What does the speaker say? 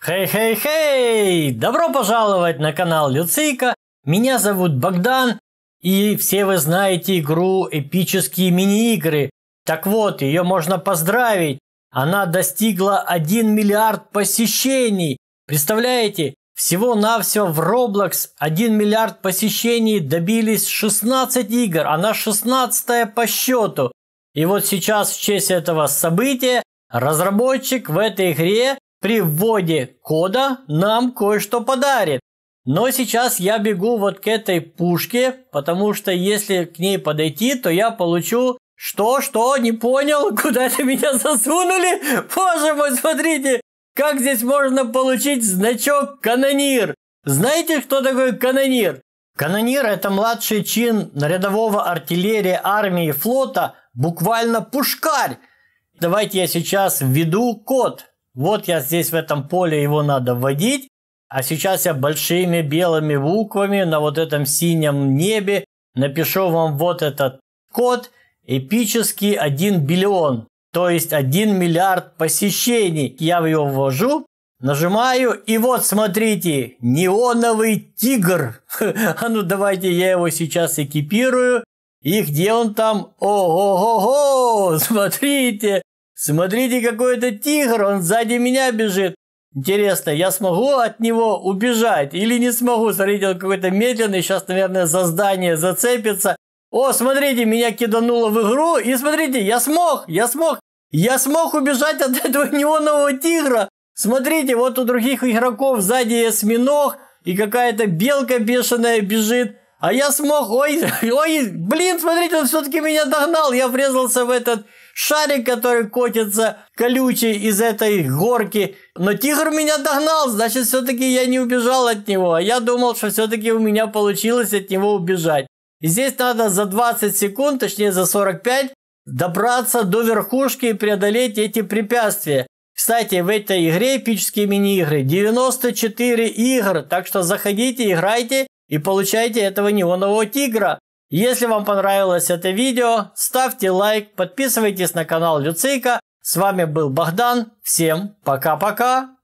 Хей-хей-хей! Добро пожаловать на канал Люцика. Меня зовут Богдан, и все вы знаете игру «Эпические мини-игры». Так вот, ее можно поздравить. Она достигла 1 миллиард посещений. Представляете, всего-навсего в Roblox 1 миллиард посещений добились 16 игр. Она 16 по счету. И вот сейчас в честь этого события разработчик в этой игре при вводе кода нам кое-что подарит. Но сейчас я бегу вот к этой пушке, потому что если к ней подойти, то я получу... Что, что, не понял, куда это меня засунули? Боже мой, смотрите, как здесь можно получить значок канонир? Знаете, кто такой канонир? Канонир – это младший чин рядового артиллерии армии флота, буквально пушкарь. Давайте я сейчас введу код вот я здесь в этом поле его надо вводить, а сейчас я большими белыми буквами на вот этом синем небе напишу вам вот этот код эпический 1 биллион, то есть 1 миллиард посещений. Я его ввожу, нажимаю, и вот смотрите, неоновый тигр. А ну давайте я его сейчас экипирую. И где он там? Ого-го-го! Смотрите, Смотрите, какой это тигр, он сзади меня бежит. Интересно, я смогу от него убежать или не смогу? Смотрите, он какой-то медленный, сейчас, наверное, за здание зацепится. О, смотрите, меня кидануло в игру, и смотрите, я смог, я смог, я смог убежать от этого неонового тигра. Смотрите, вот у других игроков сзади осьминог, и какая-то белка бешеная бежит. А я смог, ой, ой, блин, смотрите, он все-таки меня догнал. Я врезался в этот шарик, который котится колючий из этой горки. Но тигр меня догнал, значит, все-таки я не убежал от него. А я думал, что все-таки у меня получилось от него убежать. И здесь надо за 20 секунд, точнее за 45, добраться до верхушки и преодолеть эти препятствия. Кстати, в этой игре эпические мини-игры 94 игр, так что заходите, играйте и получайте этого неонового тигра. Если вам понравилось это видео, ставьте лайк, подписывайтесь на канал Люцейка. С вами был Богдан. Всем пока-пока.